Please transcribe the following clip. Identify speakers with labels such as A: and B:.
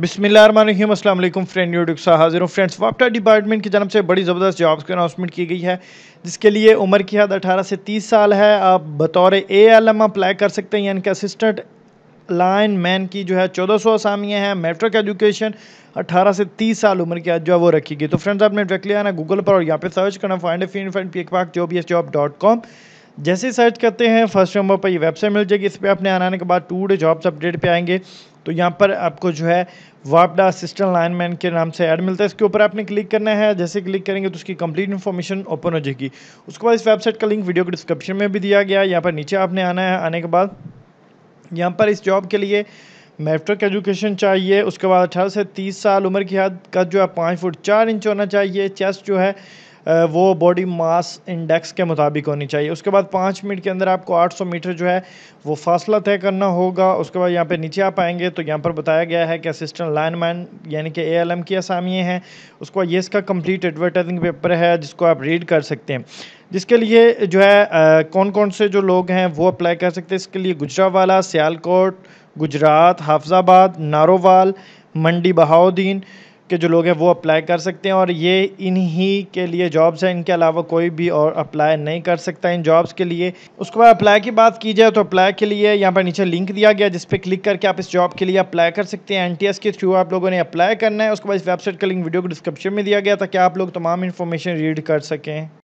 A: बिसमीम अल्लाम friend YouTube सा हाजिर हूँ फ्रेंड्स वापटा डिपार्टमेंट की जानब से बड़ी ज़बरदस्त जॉब्स की अनाउंसमेंट की गई है जिसके लिए उम्र की हद 18 से 30 साल है आप बतौर ए एल एम अप्लाई कर सकते हैं यानी कि असिस्टेंट लाइन मैन की जो है चौदह सौ आसामियाँ हैं मेट्रिक एजुकेशन अट्ठारह से तीस साल उम्र की आज जो है वो रखी गई तो फ्रेंड्स आपने डायरेक्टली आना गूगल पर और यहाँ पर सर्च करना फाइंड फीन फ्रेंड पी पाक job S job dot com जैसे सर्च करते हैं फर्स्ट नंबर पर ये वेबसाइट मिल जाएगी इस पर आपने आने के बाद टू डे जॉब्स अपडेट पर आएंगे तो यहाँ पर आपको जो है वापडा असिस्टेंट लाइनमैन के नाम से ऐड मिलता है इसके ऊपर आपने क्लिक करना है जैसे क्लिक करेंगे तो उसकी कंप्लीट इन्फॉर्मेशन ओपन हो जाएगी उसके बाद इस वेबसाइट का लिंक वीडियो के डिस्क्रिप्शन में भी दिया गया है यहाँ पर नीचे आपने आना है आने के बाद यहाँ पर इस जॉब के लिए मेट्रिक एजुकेशन चाहिए उसके बाद अठारह से तीस साल उम्र की हद का जो है पाँच फुट चार इंच होना चाहिए चेस्ट जो है वो बॉडी मास इंडेक्स के मुताबिक होनी चाहिए उसके बाद पाँच मिनट के अंदर आपको 800 मीटर जो है वो फासला तय करना होगा उसके बाद यहाँ पे नीचे आप आएंगे तो यहाँ पर बताया गया है कि असिस्टेंट लाइनमैन यानी कि एएलएम की असामियाँ हैं उसके बाद ये इसका कंप्लीट एडवर्टाइजिंग पेपर है जिसको आप रीड कर सकते हैं जिसके लिए जो है कौन कौन से जो लोग हैं वो अप्लाई कर सकते हैं इसके लिए गुजरावाला सियालकोट गुजरात हाफजाबाद नारोवाल मंडी बहाउद्दीन के जो लोग हैं वो अप्लाई कर सकते हैं और ये इन्हीं के लिए जॉब्स हैं इनके अलावा कोई भी और अप्लाई नहीं कर सकता इन जॉब्स के लिए उसके बाद अप्लाई की बात की जाए तो अप्लाई के लिए यहाँ पर नीचे लिंक दिया गया जिस पर क्लिक करके आप इस जॉब के लिए अप्लाई कर सकते हैं एन के थ्रू आप लोगों ने अप्लाई करना है उसके बाद इस वेबसाइट का लिंक वीडियो को डिस्क्रिप्शन में दिया गया ताकि आप लोग तमाम इन्फॉर्मेशन रीड कर सकें